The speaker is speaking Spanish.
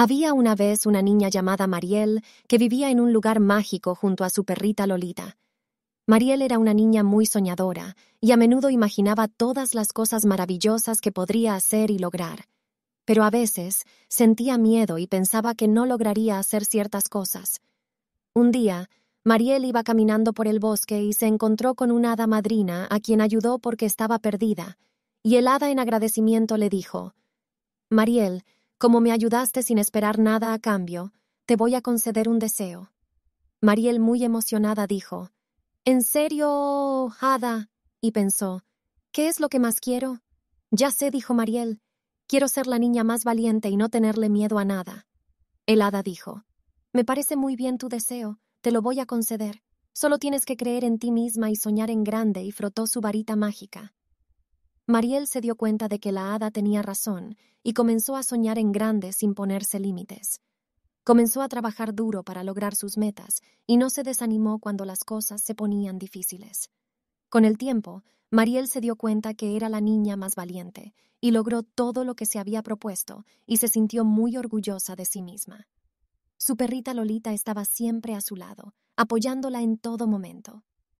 Había una vez una niña llamada Mariel que vivía en un lugar mágico junto a su perrita Lolita. Mariel era una niña muy soñadora y a menudo imaginaba todas las cosas maravillosas que podría hacer y lograr. Pero a veces sentía miedo y pensaba que no lograría hacer ciertas cosas. Un día, Mariel iba caminando por el bosque y se encontró con una hada madrina a quien ayudó porque estaba perdida, y el hada en agradecimiento le dijo, Mariel, como me ayudaste sin esperar nada a cambio, te voy a conceder un deseo. Mariel, muy emocionada, dijo, ¿En serio, Hada? y pensó, ¿qué es lo que más quiero? Ya sé, dijo Mariel, quiero ser la niña más valiente y no tenerle miedo a nada. El hada dijo, Me parece muy bien tu deseo, te lo voy a conceder. Solo tienes que creer en ti misma y soñar en grande y frotó su varita mágica. Mariel se dio cuenta de que la hada tenía razón y comenzó a soñar en grande sin ponerse límites. Comenzó a trabajar duro para lograr sus metas y no se desanimó cuando las cosas se ponían difíciles. Con el tiempo, Mariel se dio cuenta que era la niña más valiente y logró todo lo que se había propuesto y se sintió muy orgullosa de sí misma. Su perrita Lolita estaba siempre a su lado, apoyándola en todo momento.